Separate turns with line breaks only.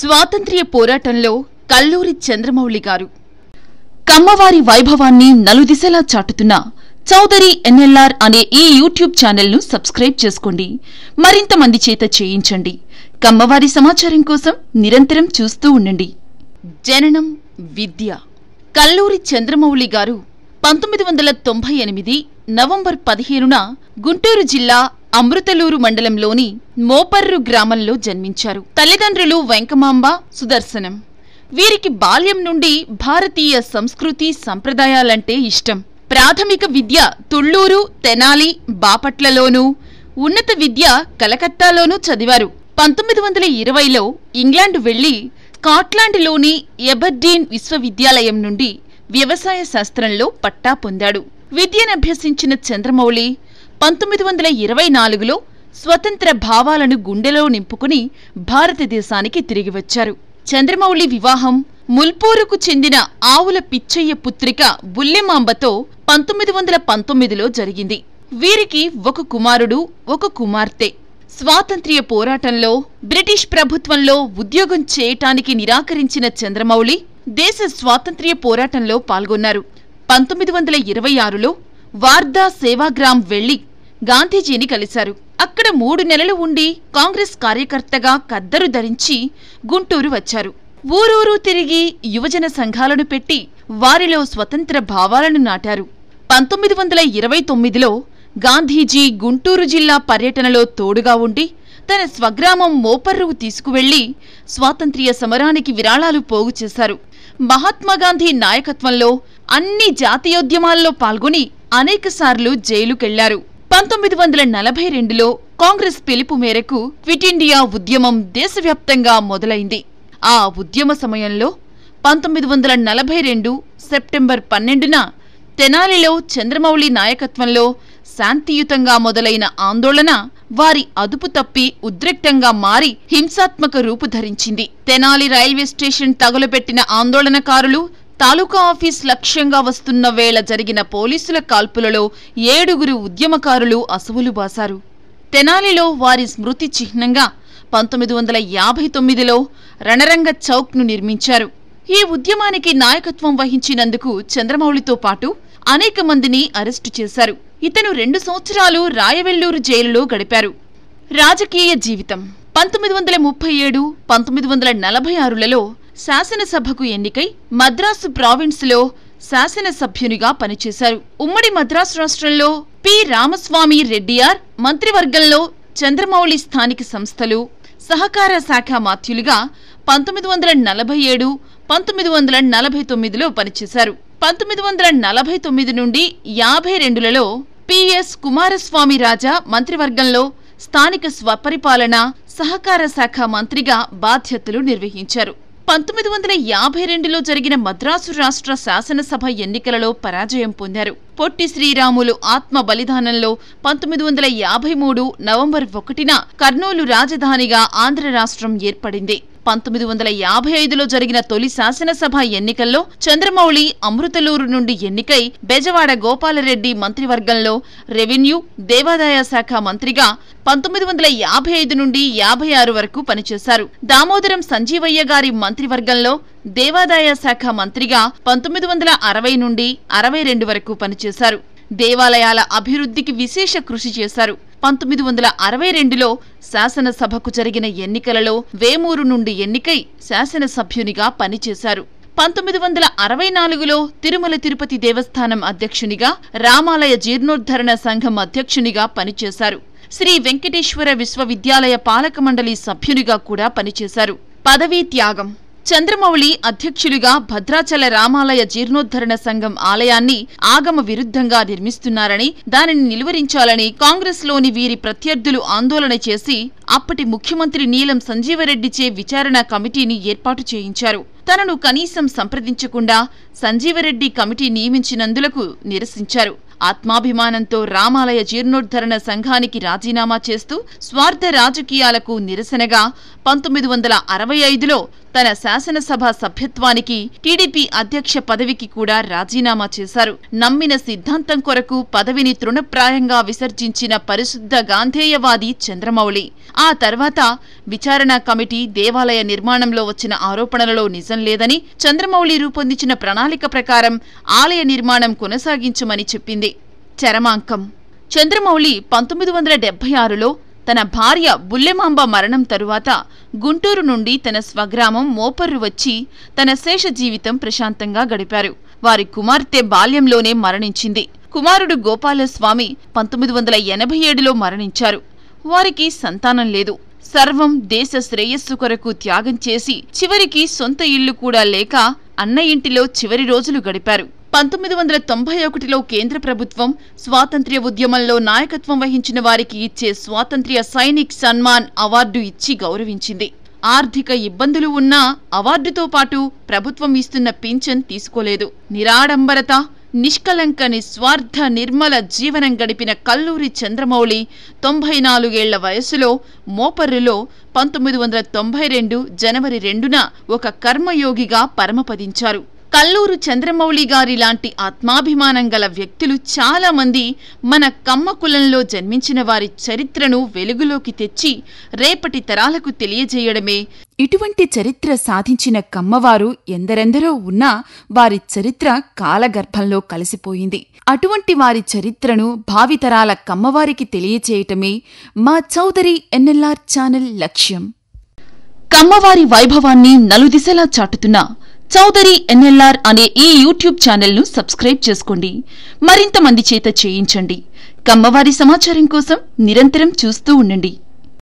స్వాతంత్ర్య పోరాటంలో కల్లూరి చంద్రమౌళి గారు కమ్మవారి వైభవాన్ని నలుదిశలా చాటుతున్న చౌదరి ఎన్ఎల్ఆర్ అనే ఈ యూట్యూబ్ ఛానల్ను సబ్స్క్రైబ్ చేసుకోండి మరింత మంది చేత చేయించండి కమ్మవారి సమాచారం కోసం నిరంతరం చూస్తూ ఉండండి జననం విద్య కల్లూరి చంద్రమౌళి గారు పంతొమ్మిది వందల తొంభై ఎనిమిది నవంబర్ పదిహేనున గుంటూరు జిల్లా అమృతలూరు మండలంలోని మోపర్రు గ్రామంలో జన్మించారు తల్లిదండ్రులు వెంకమాంబ సుదర్శనం వీరికి బాల్యం నుండి భారతీయ సంస్కృతి సంప్రదాయాలంటే ఇష్టం ప్రాథమిక విద్య తుళ్ళూరు తెనాలి బాపట్లలోనూ ఉన్నత విద్య కలకత్తాలోనూ చదివారు పంతొమ్మిది వందల ఇరవైలో ఇంగ్లాండ్ వెళ్లి స్కాట్లాండ్లోని ఎబర్డీన్ విశ్వవిద్యాలయం నుండి వ్యవసాయ శాస్త్రంలో పట్టా పొందాడు విద్యనభ్యసించిన చంద్రమౌళి పంతొమ్మిది వందల ఇరవై నాలుగులో స్వతంత్ర భావాలను గుండెలో నింపుకుని భారతదేశానికి తిరిగి వచ్చారు చంద్రమౌళి వివాహం ముల్పూరుకు చెందిన ఆవుల పిచ్చయ్య పుత్రిక బుల్లెమాంబతో పంతొమ్మిది వందల పంతొమ్మిదిలో జరిగింది వీరికి ఒక కుమారుడు ఒక కుమార్తె స్వాతంత్ర్య పోరాటంలో బ్రిటిష్ ప్రభుత్వంలో ఉద్యోగం చేయటానికి నిరాకరించిన చంద్రమౌళి దేశ స్వాతంత్ర్య పోరాటంలో పాల్గొన్నారు పంతొమ్మిది వందల ఇరవై ఆరులో వార్దా సేవాగ్రామ్ వెళ్లి గాంధీజీని కలిశారు అక్కడ మూడు నెలలు ఉండి కాంగ్రెస్ కార్యకర్తగా కద్దరు ధరించి గుంటూరు వచ్చారు ఊరూరు తిరిగి యువజన సంఘాలను పెట్టి వారిలో స్వతంత్ర భావాలను నాటారు పంతొమ్మిది వందల ఇరవై తొమ్మిదిలో గాంధీజీ గుంటూరు జిల్లా పర్యటనలో తోడుగా ఉండి తన స్వగ్రామం మోపర్రువు తీసుకువెళ్లి స్వాతంత్ర్య సమరానికి విరాళాలు పోగుచేశారు మహాత్మాగాంధీ నాయకత్వంలో అన్ని జాతీయోద్యమాల్లో పాల్గొని అనేకసార్లు జైలుకెళ్లారు పంతొమ్మిది వందల నలభై రెండులో కాంగ్రెస్ పిలుపు మేరకు క్విట్ ఇండియా ఉద్యమం దేశవ్యాప్తంగా మొదలైంది ఆ ఉద్యమ సమయంలో పంతొమ్మిది వందల నలభై రెండు సెప్టెంబర్ పన్నెండున తెనాలిలో చంద్రమౌళి నాయకత్వంలో శాంతియుతంగా మొదలైన ఆందోళన వారి అదుపు తప్పి ఉద్రిక్తంగా మారి హింసాత్మక రూపు ధరించింది తెనాలి రైల్వే స్టేషన్ తగులబెట్టిన ఆందోళనకారులు తాలూకా ఆఫీస్ లక్ష్యంగా వస్తున్న వేళ జరిగిన పోలీసుల కాల్పులలో ఏడుగురు ఉద్యమకారులు అసువులు బాసారు తెనాలిలో వారి స్మృతి చిహ్నంగా పంతొమ్మిది వందల యాభై తొమ్మిదిలో రణరంగ చౌక్ను నిర్మించారు ఈ ఉద్యమానికి నాయకత్వం వహించినందుకు చంద్రమౌళితో పాటు అనేక మందిని అరెస్టు చేశారు ఇతను రెండు సంవత్సరాలు రాయవెల్లూరు జైలులో గడిపారు రాజకీయ జీవితం పంతొమ్మిది వందల ముప్పై ఏడు పంతొమ్మిది వందల నలభై ఆరులలో శాసనసభకు ఎన్నికై మద్రాసు ప్రావిన్స్లో శాసనసభ్యునిగా పనిచేశారు ఉమ్మడి మద్రాసు రాష్ట్రంలో పి రామస్వామి రెడ్డియార్ మంత్రివర్గంలో చంద్రమౌళి స్థానిక సంస్థలు సహకార శాఖ మాత్యులుగా పంతొమ్మిది వందల నలభై ఏడు పంతొమ్మిది వందల నలభై తొమ్మిదిలో పనిచేశారు పంతొమ్మిది వందల నలభై తొమ్మిది నుండి యాభై రెండులలో పిఎస్ కుమారస్వామి రాజా మంత్రివర్గంలో స్థానిక స్వపరిపాలన సహకార శాఖ మంత్రిగా బాధ్యతలు నిర్వహించారు పంతొమ్మిది వందల యాభై రెండులో జరిగిన మద్రాసు రాష్ట్ర శాసనసభ ఎన్నికలలో పరాజయం పొందారు పొట్టి శ్రీరాములు ఆత్మ బలిదానంలో పంతొమ్మిది వందల యాభై మూడు నవంబర్ ఒకటిన కర్నూలు రాజధానిగా ఆంధ్ర రాష్ట్రం ఏర్పడింది పంతొమ్మిది వందల యాభై ఐదులో జరిగిన తొలి శాసనసభ ఎన్నికల్లో చంద్రమౌళి అమృతలూరు నుండి ఎన్నికై బెజవాడ గోపాలరెడ్డి మంత్రివర్గంలో రెవెన్యూ దేవాదాయ శాఖ మంత్రిగా పంతొమ్మిది వందల యాభై ఐదు నుండి యాభై ఆరు వరకు పనిచేశారు దామోదరం సంజీవయ్య గారి మంత్రివర్గంలో దేవాదాయ శాఖ మంత్రిగా పంతొమ్మిది వందల అరవై నుండి అరవై రెండు వరకు పనిచేశారు దేవాలయాల అభివృద్ధికి విశేష కృషి చేశారు పంతొమ్మిది వందల అరవై రెండులో శాసనసభకు జరిగిన ఎన్నికలలో వేమూరు నుండి ఎన్నికై శాసనసభ్యునిగా పనిచేశారు పంతొమ్మిది వందల అరవై నాలుగులో తిరుమల తిరుపతి దేవస్థానం అధ్యక్షునిగా రామాలయ జీర్ణోద్ధరణ సంఘం అధ్యక్షునిగా పనిచేశారు శ్రీ వెంకటేశ్వర విశ్వవిద్యాలయ పాలక మండలి సభ్యునిగా కూడా పనిచేశారు పదవీ త్యాగం చంద్రమౌళి అధ్యక్షులుగా భద్రాచల రామాలయ జీర్ణోద్ధరణ సంఘం ఆలయాన్ని ఆగమ విరుద్ధంగా నిర్మిస్తున్నారని దానిని నిలువరించాలని కాంగ్రెస్లోని వీరి ప్రత్యర్థులు ఆందోళన చేసి అప్పటి ముఖ్యమంత్రి నీలం సంజీవరెడ్డిచే విచారణ కమిటీని ఏర్పాటు చేయించారు తనను కనీసం సంప్రదించకుండా సంజీవరెడ్డి కమిటీ నియమించినందులకు నిరసించారు ఆత్మాభిమానంతో రామాలయ జీర్ణోద్ధరణ సంఘానికి రాజీనామా చేస్తూ స్వార్థ రాజకీయాలకు నిరసనగా పంతొమ్మిది వందల అరవై ఐదులో తన శాసనసభ సభ్యత్వానికి టీడీపీ అధ్యక్ష పదవికి కూడా రాజీనామా చేశారు నమ్మిన సిద్ధాంతం కొరకు పదవిని తృణప్రాయంగా విసర్జించిన పరిశుద్ధ గాంధేయవాది చంద్రమౌళి ఆ తర్వాత విచారణ కమిటీ దేవాలయ నిర్మాణంలో వచ్చిన ఆరోపణలలో నిజం లేదని చంద్రమౌళి రూపొందించిన ప్రణాళిక ప్రకారం ఆలయ నిర్మాణం కొనసాగించమని చెప్పింది చరమాంకం చంద్రమౌళి పంతొమ్మిది వందల డెబ్బై ఆరులో తన భార్య బుల్లెమాంబ మరణం తరువాత గుంటూరు నుండి తన స్వగ్రామం మోపర్రు వచ్చి తన శేష జీవితం ప్రశాంతంగా గడిపారు వారి కుమార్తె బాల్యంలోనే మరణించింది కుమారుడు గోపాలస్వామి పంతొమ్మిది వందల ఎనభై ఏడులో మరణించారు వారికి సంతానం లేదు సర్వం దేశ శ్రేయస్సు కొరకు త్యాగం చేసి చివరికి సొంత ఇల్లు కూడా లేక అన్న ఇంటిలో చివరి రోజులు గడిపారు పంతొమ్మిది వందల తొంభై ఒకటిలో కేంద్ర ప్రభుత్వం స్వాతంత్ర్య ఉద్యమంలో నాయకత్వం వహించిన వారికి ఇచ్చే స్వాతంత్ర్య సైనిక్ సన్మాన్ అవార్డు ఇచ్చి గౌరవించింది ఆర్థిక ఇబ్బందులు ఉన్నా అవార్డుతో పాటు ప్రభుత్వం ఇస్తున్న పింఛన్ తీసుకోలేదు నిరాడంబరత నిష్కలంక నిస్వార్థ నిర్మల జీవనం గడిపిన కల్లూరి చంద్రమౌళి తొంభై నాలుగేళ్ల వయసులో మోపర్రులో పంతొమ్మిది వందల తొంభై రెండు జనవరి రెండున ఒక కర్మయోగిగా పరమపదించారు కల్లూరు చంద్రమౌళి గారి లాంటి ఆత్మాభిమానం గల వ్యక్తులు చాలామంది మన కమ్మ కులంలో జన్మించిన వారి చరిత్రను వెలుగులోకి తెచ్చి రేపటి తరాలకు తెలియజేయడమే ఇటువంటి చరిత్ర సాధించిన కమ్మవారు ఎందరెందరో ఉన్నా వారి చరిత్ర కాలగర్భంలో కలిసిపోయింది అటువంటి వారి చరిత్రను భావితరాల కమ్మవారికి తెలియచేయటమే మా చౌదరి ఎన్ఎల్ఆర్ ఛానల్ లక్ష్యం కమ్మవారి వైభవాన్ని నలుదిశలా చాటుతున్నా చౌదరి ఎన్ఎల్ఆర్ అనే ఈ యూట్యూబ్ ఛానల్ను సబ్స్క్రైబ్ చేసుకోండి మరింత మంది చేత చేయించండి కమ్మవారి సమాచారం కోసం నిరంతరం చూస్తూ ఉండండి